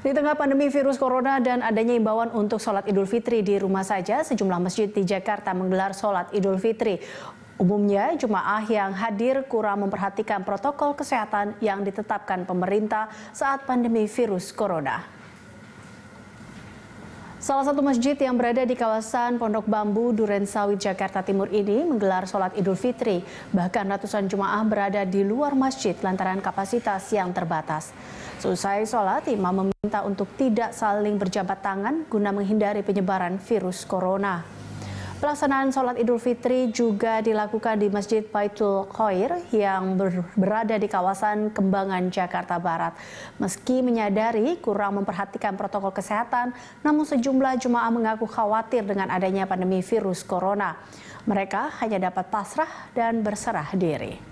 Di tengah pandemi virus corona dan adanya imbauan untuk sholat idul fitri di rumah saja, sejumlah masjid di Jakarta menggelar sholat idul fitri. Umumnya, jemaah yang hadir kurang memperhatikan protokol kesehatan yang ditetapkan pemerintah saat pandemi virus corona. Salah satu masjid yang berada di kawasan Pondok Bambu, Duren Sawit, Jakarta Timur ini menggelar sholat idul fitri. Bahkan ratusan jemaah berada di luar masjid lantaran kapasitas yang terbatas. Selesai sholat, imam meminta untuk tidak saling berjabat tangan guna menghindari penyebaran virus corona. Pelaksanaan sholat Idul Fitri juga dilakukan di Masjid Baitul Khair yang ber berada di kawasan Kembangan, Jakarta Barat. Meski menyadari kurang memperhatikan protokol kesehatan, namun sejumlah jemaah mengaku khawatir dengan adanya pandemi virus corona. Mereka hanya dapat pasrah dan berserah diri.